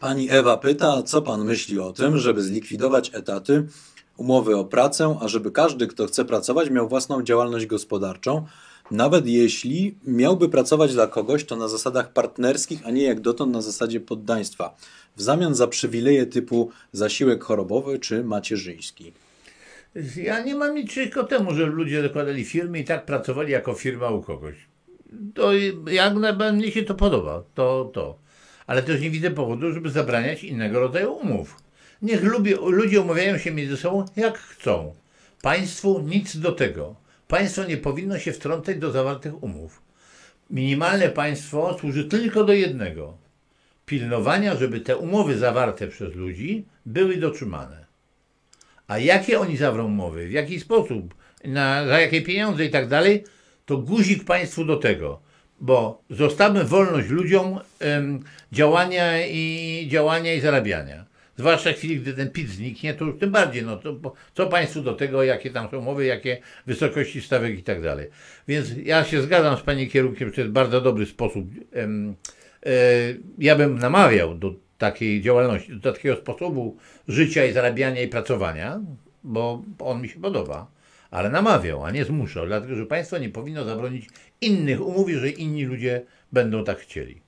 Pani Ewa pyta, co pan myśli o tym, żeby zlikwidować etaty, umowy o pracę, ażeby każdy, kto chce pracować, miał własną działalność gospodarczą, nawet jeśli miałby pracować dla kogoś, to na zasadach partnerskich, a nie jak dotąd na zasadzie poddaństwa, w zamian za przywileje typu zasiłek chorobowy czy macierzyński. Ja nie mam nic przeciwko temu, że ludzie dokładali firmy i tak pracowali jako firma u kogoś. To jak najbardziej mi się to podoba, to to ale też nie widzę powodu, żeby zabraniać innego rodzaju umów. Niech lubi, ludzie umawiają się między sobą jak chcą. Państwu nic do tego. Państwo nie powinno się wtrącać do zawartych umów. Minimalne państwo służy tylko do jednego: pilnowania, żeby te umowy zawarte przez ludzi były dotrzymane. A jakie oni zawrą umowy, w jaki sposób, na, za jakie pieniądze i tak dalej, to guzik państwu do tego bo zostawmy wolność ludziom ym, działania i działania i zarabiania. Zwłaszcza w chwili, gdy ten PIT zniknie, to już tym bardziej, no to, co Państwu do tego, jakie tam są umowy, jakie wysokości stawek i tak dalej. Więc ja się zgadzam z Pani kierunkiem, że to jest bardzo dobry sposób. Ym, e, ja bym namawiał do takiej działalności, do takiego sposobu życia i zarabiania i pracowania, bo on mi się podoba ale namawiał, a nie zmuszał, dlatego że państwo nie powinno zabronić innych umów, jeżeli inni ludzie będą tak chcieli.